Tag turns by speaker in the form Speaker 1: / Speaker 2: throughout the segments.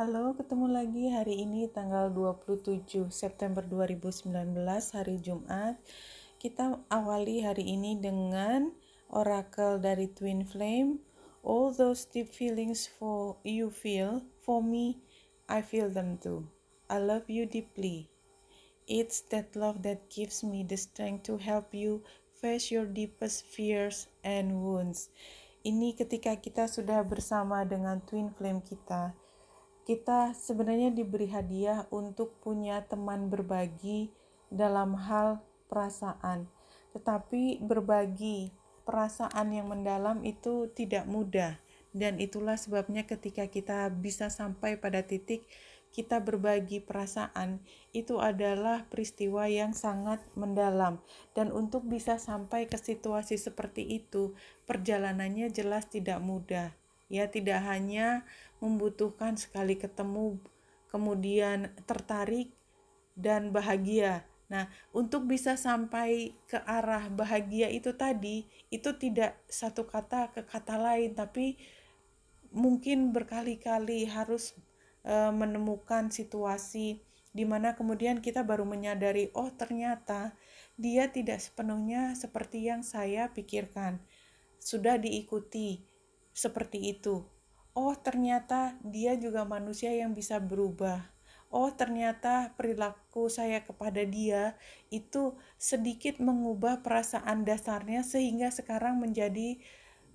Speaker 1: Halo, ketemu lagi hari ini tanggal 27 September 2019 hari Jumat. Kita awali hari ini dengan oracle dari Twin Flame. All those deep feelings for you feel, for me, I feel them too. I love you deeply. It's that love that gives me the strength to help you face your deepest fears and wounds. Ini ketika kita sudah bersama dengan twin flame kita kita sebenarnya diberi hadiah untuk punya teman berbagi dalam hal perasaan. Tetapi berbagi perasaan yang mendalam itu tidak mudah dan itulah sebabnya ketika kita bisa sampai pada titik kita berbagi perasaan itu adalah peristiwa yang sangat mendalam dan untuk bisa sampai ke situasi seperti itu perjalanannya jelas tidak mudah Ya, tidak hanya membutuhkan sekali ketemu, kemudian tertarik dan bahagia. Nah, untuk bisa sampai ke arah bahagia itu tadi, itu tidak satu kata ke kata lain, tapi mungkin berkali-kali harus e, menemukan situasi di mana kemudian kita baru menyadari, oh ternyata dia tidak sepenuhnya seperti yang saya pikirkan. Sudah diikuti, seperti itu. Oh, ternyata dia juga manusia yang bisa berubah. Oh, ternyata perilaku saya kepada dia itu sedikit mengubah perasaan dasarnya, sehingga sekarang menjadi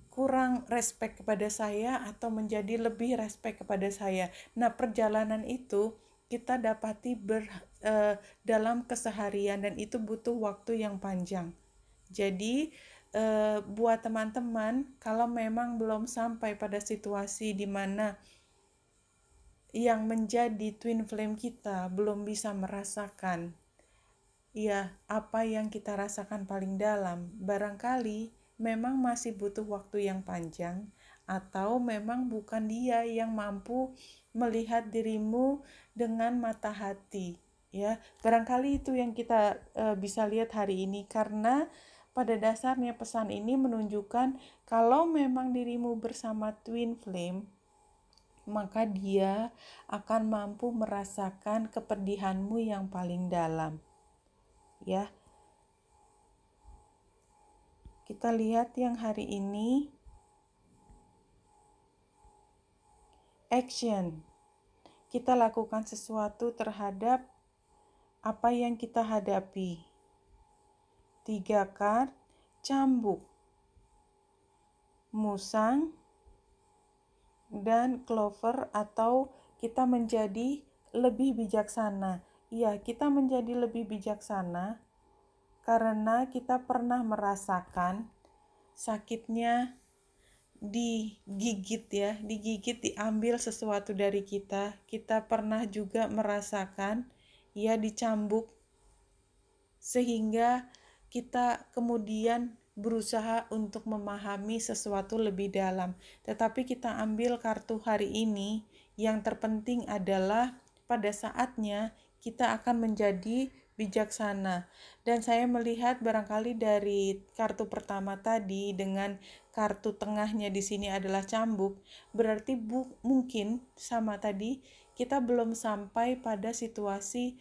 Speaker 1: kurang respek kepada saya atau menjadi lebih respek kepada saya. Nah, perjalanan itu kita dapati ber, uh, dalam keseharian dan itu butuh waktu yang panjang. Jadi, e, buat teman-teman kalau memang belum sampai pada situasi di mana yang menjadi twin flame kita belum bisa merasakan ya apa yang kita rasakan paling dalam barangkali memang masih butuh waktu yang panjang atau memang bukan dia yang mampu melihat dirimu dengan mata hati ya barangkali itu yang kita uh, bisa lihat hari ini karena pada dasarnya pesan ini menunjukkan kalau memang dirimu bersama twin flame, maka dia akan mampu merasakan kepedihanmu yang paling dalam. Ya. Kita lihat yang hari ini action. Kita lakukan sesuatu terhadap apa yang kita hadapi tiga kar, cambuk, musang, dan clover atau kita menjadi lebih bijaksana. Iya, kita menjadi lebih bijaksana karena kita pernah merasakan sakitnya digigit ya, digigit diambil sesuatu dari kita. Kita pernah juga merasakan ya dicambuk sehingga kita kemudian berusaha untuk memahami sesuatu lebih dalam. Tetapi kita ambil kartu hari ini, yang terpenting adalah pada saatnya kita akan menjadi bijaksana. Dan saya melihat barangkali dari kartu pertama tadi dengan kartu tengahnya di sini adalah cambuk, berarti bu mungkin sama tadi kita belum sampai pada situasi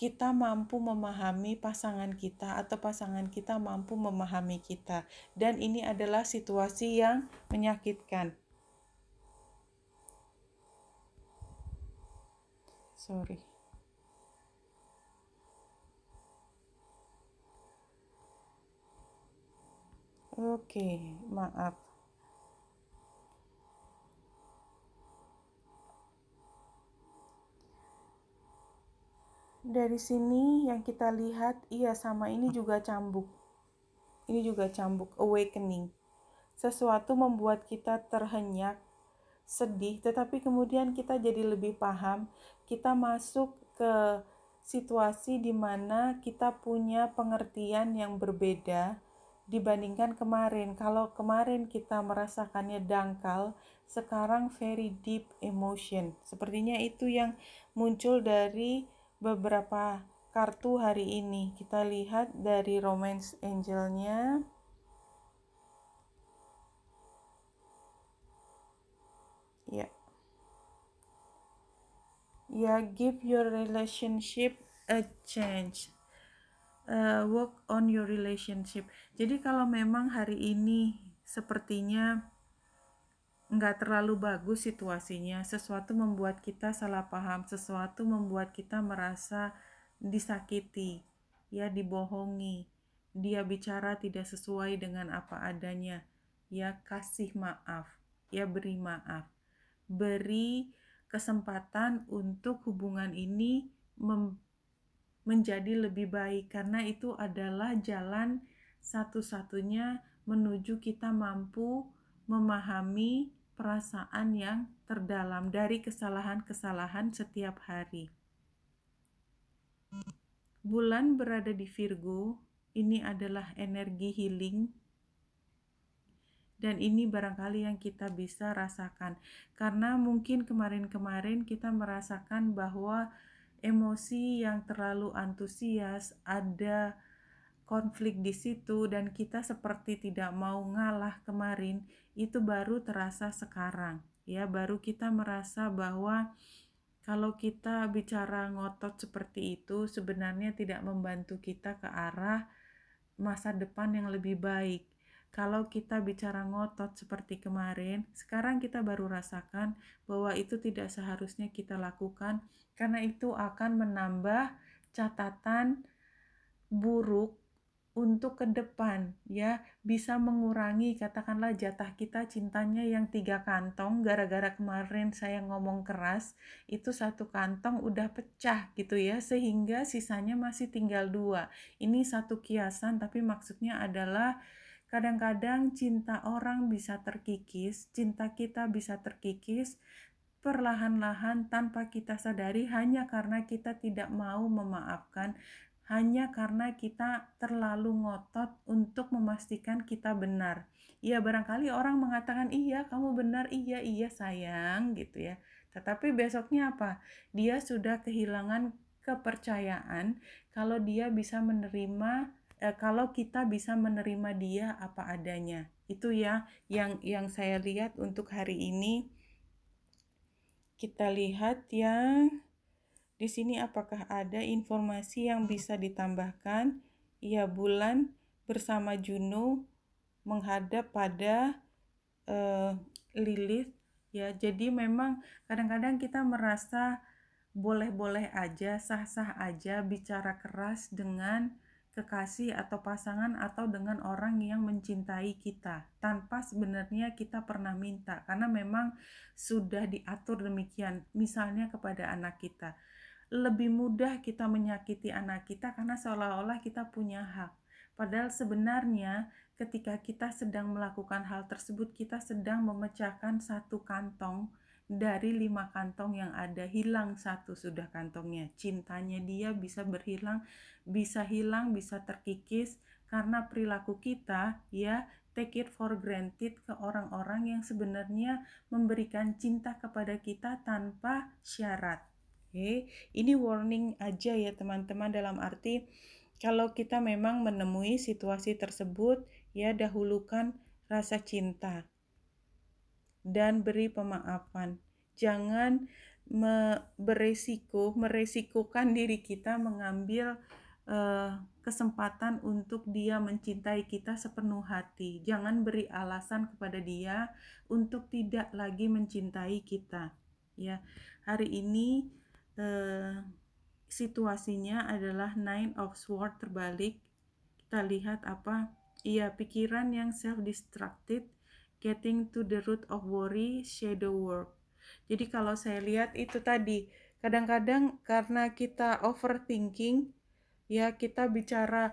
Speaker 1: kita mampu memahami pasangan kita atau pasangan kita mampu memahami kita dan ini adalah situasi yang menyakitkan sorry oke maaf Dari sini yang kita lihat, iya sama ini juga cambuk. Ini juga cambuk, awakening. Sesuatu membuat kita terhenyak, sedih, tetapi kemudian kita jadi lebih paham, kita masuk ke situasi di mana kita punya pengertian yang berbeda dibandingkan kemarin. Kalau kemarin kita merasakannya dangkal, sekarang very deep emotion. Sepertinya itu yang muncul dari beberapa kartu hari ini. Kita lihat dari romance angelnya. Ya. Ya, give your relationship a change. Uh, work on your relationship. Jadi kalau memang hari ini sepertinya nggak terlalu bagus situasinya, sesuatu membuat kita salah paham, sesuatu membuat kita merasa disakiti, ya dibohongi, dia bicara tidak sesuai dengan apa adanya, ya kasih maaf, ya beri maaf, beri kesempatan untuk hubungan ini menjadi lebih baik karena itu adalah jalan satu-satunya menuju kita mampu memahami perasaan yang terdalam dari kesalahan-kesalahan setiap hari. Bulan berada di Virgo, ini adalah energi healing dan ini barangkali yang kita bisa rasakan karena mungkin kemarin-kemarin kita merasakan bahwa emosi yang terlalu antusias ada konflik di situ dan kita seperti tidak mau ngalah kemarin itu baru terasa sekarang ya baru kita merasa bahwa kalau kita bicara ngotot seperti itu sebenarnya tidak membantu kita ke arah masa depan yang lebih baik kalau kita bicara ngotot seperti kemarin, sekarang kita baru rasakan bahwa itu tidak seharusnya kita lakukan, karena itu akan menambah catatan buruk untuk ke depan ya bisa mengurangi katakanlah jatah kita cintanya yang tiga kantong gara-gara kemarin saya ngomong keras itu satu kantong udah pecah gitu ya sehingga sisanya masih tinggal dua ini satu kiasan tapi maksudnya adalah kadang-kadang cinta orang bisa terkikis cinta kita bisa terkikis perlahan-lahan tanpa kita sadari hanya karena kita tidak mau memaafkan hanya karena kita terlalu ngotot untuk memastikan kita benar. Iya barangkali orang mengatakan iya kamu benar, iya iya sayang gitu ya. Tetapi besoknya apa? Dia sudah kehilangan kepercayaan kalau dia bisa menerima eh, kalau kita bisa menerima dia apa adanya. Itu ya yang yang saya lihat untuk hari ini. Kita lihat yang di sini apakah ada informasi yang bisa ditambahkan? Ya bulan bersama Juno menghadap pada uh, Lilith ya. Jadi memang kadang-kadang kita merasa boleh-boleh aja, sah-sah aja bicara keras dengan kekasih atau pasangan atau dengan orang yang mencintai kita tanpa sebenarnya kita pernah minta karena memang sudah diatur demikian misalnya kepada anak kita lebih mudah kita menyakiti anak kita karena seolah-olah kita punya hak. Padahal sebenarnya ketika kita sedang melakukan hal tersebut, kita sedang memecahkan satu kantong dari lima kantong yang ada. Hilang satu sudah kantongnya. Cintanya dia bisa berhilang, bisa hilang, bisa terkikis karena perilaku kita ya take it for granted ke orang-orang yang sebenarnya memberikan cinta kepada kita tanpa syarat Oke, ini warning aja ya teman-teman dalam arti kalau kita memang menemui situasi tersebut ya dahulukan rasa cinta dan beri pemaafan. Jangan me beresiko meresikokan diri kita mengambil uh, kesempatan untuk dia mencintai kita sepenuh hati. Jangan beri alasan kepada dia untuk tidak lagi mencintai kita. Ya, hari ini Eh, situasinya adalah nine of swords terbalik kita lihat apa iya pikiran yang self destructive getting to the root of worry shadow work jadi kalau saya lihat itu tadi kadang-kadang karena kita overthinking ya kita bicara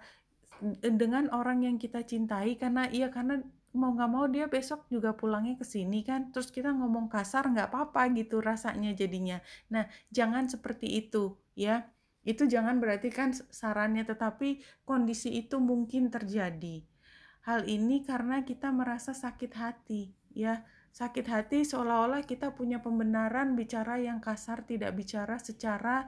Speaker 1: eh, dengan orang yang kita cintai karena iya karena mau nggak mau dia besok juga pulangnya ke sini kan terus kita ngomong kasar nggak apa-apa gitu rasanya jadinya nah jangan seperti itu ya itu jangan berarti kan sarannya tetapi kondisi itu mungkin terjadi hal ini karena kita merasa sakit hati ya sakit hati seolah-olah kita punya pembenaran bicara yang kasar tidak bicara secara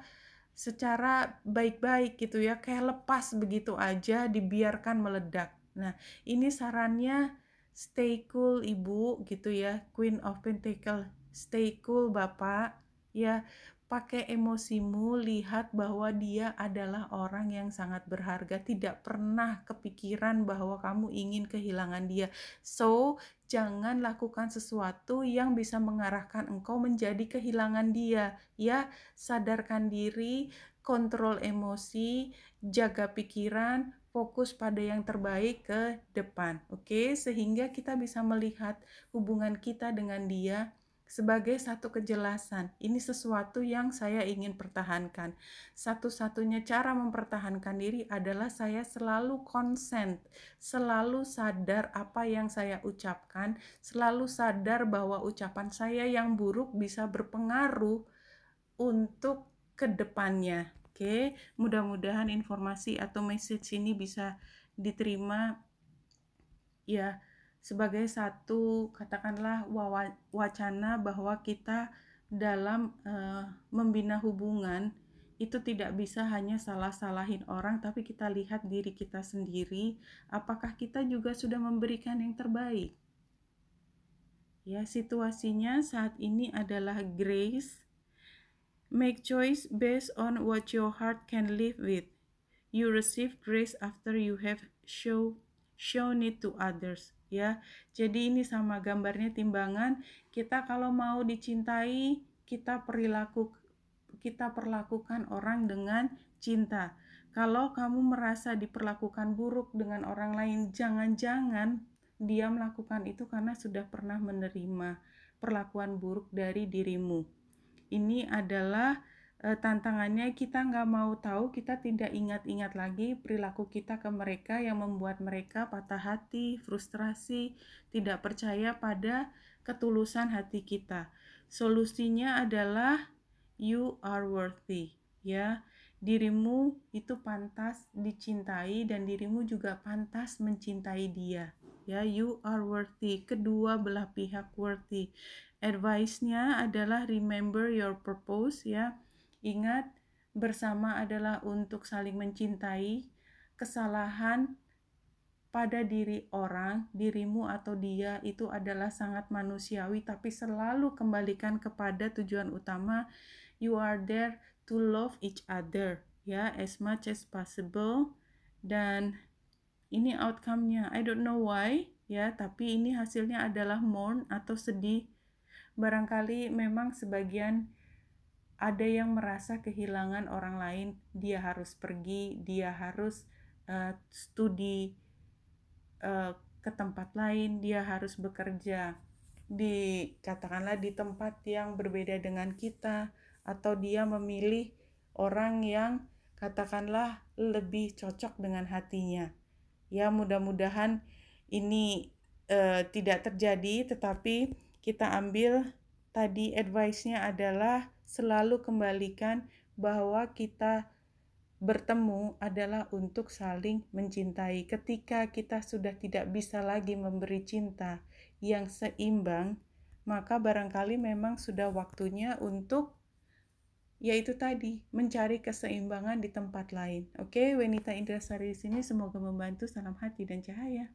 Speaker 1: secara baik-baik gitu ya kayak lepas begitu aja dibiarkan meledak Nah, ini sarannya stay cool ibu gitu ya queen of pentacle stay cool bapak ya pakai emosimu lihat bahwa dia adalah orang yang sangat berharga tidak pernah kepikiran bahwa kamu ingin kehilangan dia so jangan lakukan sesuatu yang bisa mengarahkan engkau menjadi kehilangan dia ya sadarkan diri kontrol emosi jaga pikiran fokus pada yang terbaik ke depan. Oke, okay? sehingga kita bisa melihat hubungan kita dengan Dia sebagai satu kejelasan. Ini sesuatu yang saya ingin pertahankan. Satu-satunya cara mempertahankan diri adalah saya selalu konsen, selalu sadar apa yang saya ucapkan, selalu sadar bahwa ucapan saya yang buruk bisa berpengaruh untuk kedepannya. Oke, mudah-mudahan informasi atau message ini bisa diterima ya sebagai satu katakanlah wacana bahwa kita dalam uh, membina hubungan itu tidak bisa hanya salah-salahin orang tapi kita lihat diri kita sendiri apakah kita juga sudah memberikan yang terbaik ya situasinya saat ini adalah grace Make choice based on what your heart can live with. You receive grace after you have show shown it to others ya. Jadi ini sama gambarnya timbangan, kita kalau mau dicintai, kita perilaku kita perlakukan orang dengan cinta. Kalau kamu merasa diperlakukan buruk dengan orang lain, jangan-jangan dia melakukan itu karena sudah pernah menerima perlakuan buruk dari dirimu ini adalah e, tantangannya kita nggak mau tahu, kita tidak ingat-ingat lagi perilaku kita ke mereka yang membuat mereka patah hati, frustrasi, tidak percaya pada ketulusan hati kita. Solusinya adalah you are worthy, ya. Dirimu itu pantas dicintai dan dirimu juga pantas mencintai dia. Ya, you are worthy. Kedua belah pihak worthy advice-nya adalah remember your purpose ya. Ingat bersama adalah untuk saling mencintai. Kesalahan pada diri orang, dirimu atau dia itu adalah sangat manusiawi tapi selalu kembalikan kepada tujuan utama you are there to love each other ya as much as possible dan ini outcome-nya I don't know why ya tapi ini hasilnya adalah mourn atau sedih barangkali memang sebagian ada yang merasa kehilangan orang lain, dia harus pergi, dia harus uh, studi uh, ke tempat lain, dia harus bekerja di katakanlah di tempat yang berbeda dengan kita atau dia memilih orang yang katakanlah lebih cocok dengan hatinya. Ya mudah-mudahan ini uh, tidak terjadi tetapi kita ambil tadi advice-nya adalah selalu kembalikan bahwa kita bertemu adalah untuk saling mencintai. Ketika kita sudah tidak bisa lagi memberi cinta yang seimbang, maka barangkali memang sudah waktunya untuk yaitu tadi mencari keseimbangan di tempat lain. Oke, Wenita Indrasari di sini semoga membantu. Salam hati dan cahaya.